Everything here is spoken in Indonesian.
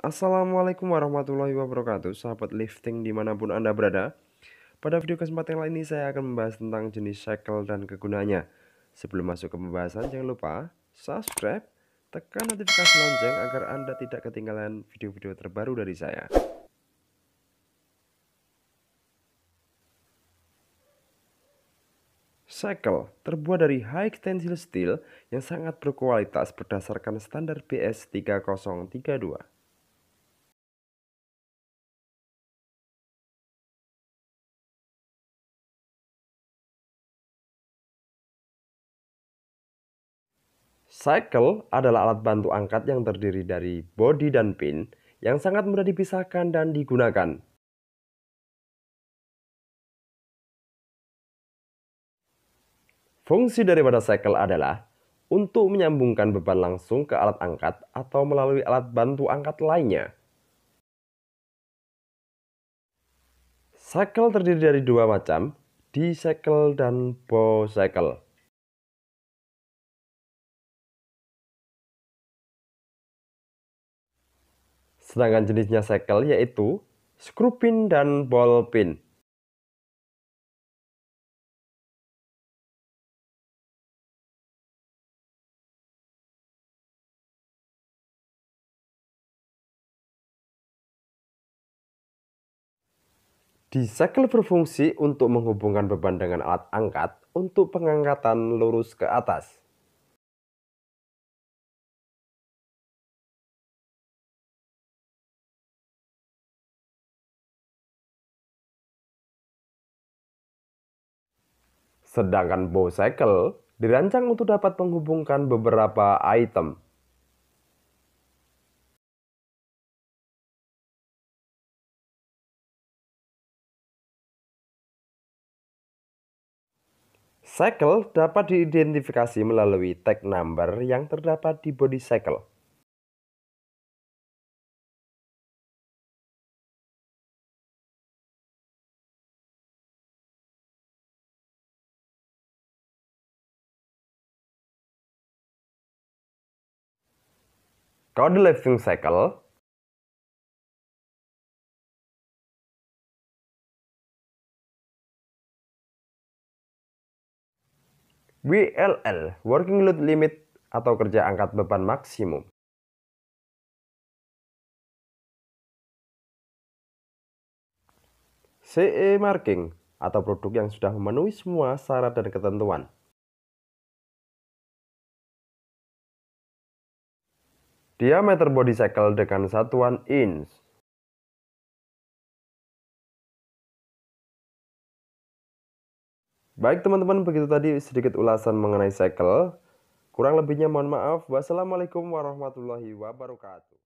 Assalamualaikum warahmatullahi wabarakatuh Sahabat lifting dimanapun Anda berada Pada video kesempatan kali ini saya akan membahas tentang jenis shackle dan kegunaannya Sebelum masuk ke pembahasan jangan lupa subscribe Tekan notifikasi lonceng agar Anda tidak ketinggalan video-video terbaru dari saya Shackle terbuat dari high tensile steel yang sangat berkualitas berdasarkan standar BS 3032 Cycle adalah alat bantu angkat yang terdiri dari body dan pin yang sangat mudah dipisahkan dan digunakan. Fungsi daripada cycle adalah untuk menyambungkan beban langsung ke alat angkat atau melalui alat bantu angkat lainnya. Cycle terdiri dari dua macam, D-cycle dan bow cycle. Sedangkan jenisnya sekel yaitu screw pin dan ball pin. di sekel berfungsi untuk menghubungkan beban dengan alat angkat untuk pengangkatan lurus ke atas. Sedangkan bow cycle dirancang untuk dapat menghubungkan beberapa item. Cycle dapat diidentifikasi melalui tag number yang terdapat di body cycle. Kode Life living cycle, WLL (Working Load Limit) atau kerja angkat beban maksimum. CE marking atau produk yang sudah memenuhi semua syarat dan ketentuan. diameter body cycle dengan satuan inch. Baik teman-teman, begitu tadi sedikit ulasan mengenai cycle. Kurang lebihnya mohon maaf. Wassalamualaikum warahmatullahi wabarakatuh.